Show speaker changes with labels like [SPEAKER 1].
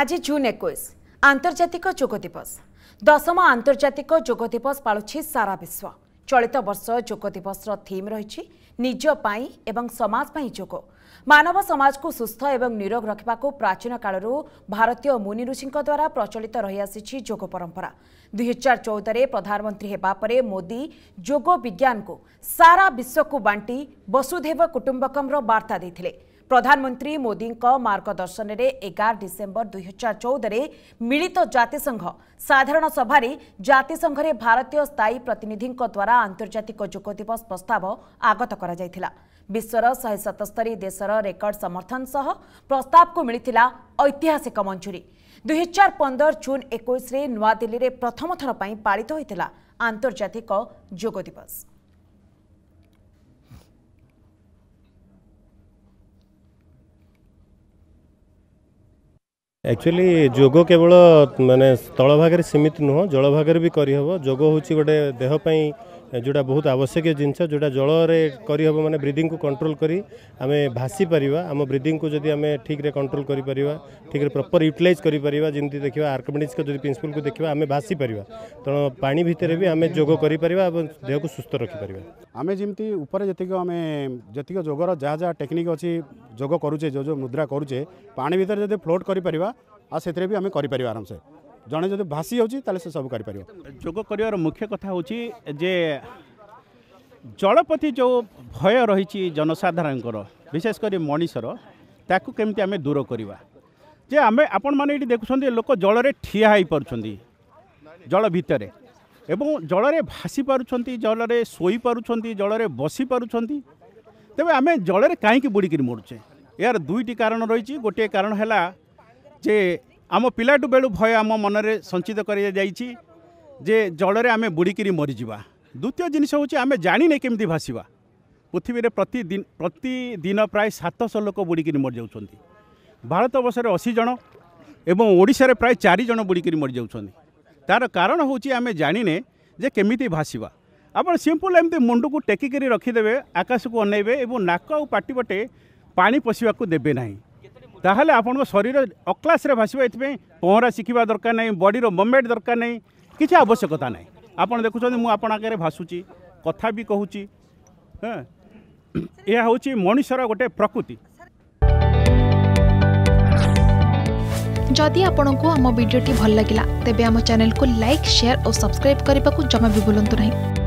[SPEAKER 1] আজি জুন একুশ আন্তর্জাতিক যোগ দিবস দশম আন্তর্জাতিক যোগ দিবস পালুছি সারা বিশ্ব চলিত বর্ষ যোগ দিবসর থিম রয়েছে নিজ পাই এবং সমাজ পাই যোগ মানব সমাজকু সুস্থ এবং নিরোগ রক্ষাকু প্রাচীন কালু ভারতীয় মুনি ঋষিঙ্ দ্বারা প্রচলিত রহিআসিছি যোগ পরম্পরা দুই হাজার চৌদরে প্রধানমন্ত্রী হওয়া পরে মোদি যোগ বিজ্ঞানকু সারা বিশ্বকু বাটি বসুধৈব কুটুম্বকমর বার্তা দিয়ে प्रधानमन्त्री मोदी मर्गददर्शन एघार डिसेम्बर दुई हजार चौधले मिलित जातिसंघ साधारण सभार जातिसंघले भारतीय स्थायी द्वारा प्रतिनिधिद्वारा आन्तर्जातिक दिवस प्रस्ताव आगत विश्वर शे सतस्तरी देश रेकर्ड समर्थन सह प्रस्ताव को मिला ऐतिहासिक मंजुरी दुई हजार पन्ध्र नुआ दिल्ली नी प्रथम पारित थरपित हुन्छ आन्तर्जातिक दिवस
[SPEAKER 2] ଆକ୍ଚୁଆଲି ଯୋଗ କେବଳ ମାନେ ସ୍ଥଳ ଭାଗରେ ସୀମିତ ନୁହଁ ଜଳ ଭାଗରେ ବି କରିହେବ ଯୋଗ ହେଉଛି ଗୋଟେ ଦେହ ପାଇଁ ଯେଉଁଟା ବହୁତ ଆବଶ୍ୟକୀୟ ଜିନିଷ ଯେଉଁଟା ଜଳରେ କରିହେବ ମାନେ ବ୍ରିଦିଂକୁ କଣ୍ଟ୍ରୋଲ କରି ଆମେ ଭାସିପାରିବା ଆମ ବ୍ରିଦିଂକୁ ଯଦି ଆମେ ଠିକ୍ରେ କଣ୍ଟ୍ରୋଲ କରିପାରିବା ଠିକ୍ରେ ପ୍ରପର୍ ୟୁଟିଲାଇଜ୍ କରିପାରିବା ଯେମିତି ଦେଖିବା ଆର୍କମେଟିକ୍ସକୁ ଯଦି ପ୍ରିନ୍ସିପଲ୍କୁ ଦେଖିବା ଆମେ ଭାସିପାରିବା ତେଣୁ ପାଣି ଭିତରେ ବି ଆମେ ଯୋଗ କରିପାରିବା ଏବଂ ଦେହକୁ ସୁସ୍ଥ ରଖିପାରିବା
[SPEAKER 3] ଆମେ ଯେମିତି ଉପରେ ଯେତିକି ଆମେ ଯେତିକ ଯୋଗର ଯାହା ଯାହା ଟେକ୍ନିକ୍ ଅଛି ଯୋଗ କରୁଛେ ଯେଉଁ ଯେଉଁ ମୁଦ୍ରା କରୁଛେ ପାଣି ଭିତରେ ଯଦି ଫ୍ଲୋଟ୍ କରିପାରିବା ଆଉ ସେଥିରେ ବି ଆମେ କରିପାରିବା ଆରାମସେ ଜଣେ ଯଦି ଭାସି ଯାଉଛି ତାହେଲେ ସେ ସବୁ କରିପାରିବ ଯୋଗ କରିବାର ମୁଖ୍ୟ କଥା ହେଉଛି ଯେ ଜଳ ପ୍ରତି ଯେଉଁ ଭୟ ରହିଛି ଜନସାଧାରଣଙ୍କର ବିଶେଷ କରି ମଣିଷର ତାକୁ କେମିତି ଆମେ ଦୂର କରିବା ଯେ ଆମେ ଆପଣମାନେ ଏଠି ଦେଖୁଛନ୍ତି ଲୋକ ଜଳରେ ଠିଆ ହୋଇପାରୁଛନ୍ତି ଜଳ ଭିତରେ ଏବଂ ଜଳରେ ଭାସି ପାରୁଛନ୍ତି ଜଳରେ ଶୋଇପାରୁଛନ୍ତି ଜଳରେ ବସି ପାରୁଛନ୍ତି ତେବେ ଆମେ ଜଳରେ କାହିଁକି ବୁଡ଼ିକିରି ମରୁଛେ ଏହାର ଦୁଇଟି କାରଣ ରହିଛି ଗୋଟିଏ କାରଣ ହେଲା ଯେ ଆମ ପିଲାଠୁ ବେଳୁ ଭୟ ଆମ ମନରେ ସଞ୍ଚିତ କରାଯାଇଛି ଯେ ଜଳରେ ଆମେ ବୁଡ଼ିକିରି ମରିଯିବା ଦ୍ୱିତୀୟ ଜିନିଷ ହେଉଛି ଆମେ ଜାଣିନେ କେମିତି ଭାସିବା ପୃଥିବୀରେ ପ୍ରତିଦିନ ପ୍ରତିଦିନ ପ୍ରାୟ ସାତଶହ ଲୋକ ବୁଡ଼ିକିରି ମରିଯାଉଛନ୍ତି ଭାରତବର୍ଷରେ ଅଶୀ ଜଣ ଏବଂ ଓଡ଼ିଶାରେ ପ୍ରାୟ ଚାରି ଜଣ ବୁଡ଼ିକିରି ମରିଯାଉଛନ୍ତି ତା'ର କାରଣ ହେଉଛି ଆମେ ଜାଣିନେ ଯେ କେମିତି ଭାସିବା ଆପଣ ସିମ୍ପଲ୍ ଏମିତି ମୁଣ୍ଡକୁ ଟେକିକରି ରଖିଦେବେ ଆକାଶକୁ ଅନେଇବେ ଏବଂ ନାକ ଆଉ ପାଟି ପଟେ ପାଣି ପଶିବାକୁ ଦେବେ ନାହିଁ ତାହେଲେ ଆପଣଙ୍କ ଶରୀର ଅକ୍ଲାସରେ ଭାସିବ ଏଥିପାଇଁ ପହଁରା ଶିଖିବା ଦରକାର ନାହିଁ ବଡ଼ିର ମୁଭମେଣ୍ଟ ଦରକାର ନାହିଁ କିଛି ଆବଶ୍ୟକତା ନାହିଁ ଆପଣ ଦେଖୁଛନ୍ତି ମୁଁ ଆପଣ ଆଗରେ ଭାସୁଛି କଥା ବି କହୁଛି ହଁ ଏହା ହେଉଛି ମଣିଷର ଗୋଟେ ପ୍ରକୃତି
[SPEAKER 1] ଯଦି ଆପଣଙ୍କୁ ଆମ ଭିଡ଼ିଓଟି ଭଲ ଲାଗିଲା ତେବେ ଆମ ଚ୍ୟାନେଲକୁ ଲାଇକ୍ ସେୟାର ଓ ସବସ୍କ୍ରାଇବ୍ କରିବାକୁ ଜମା ବି
[SPEAKER 3] ଭୁଲନ୍ତୁ ନାହିଁ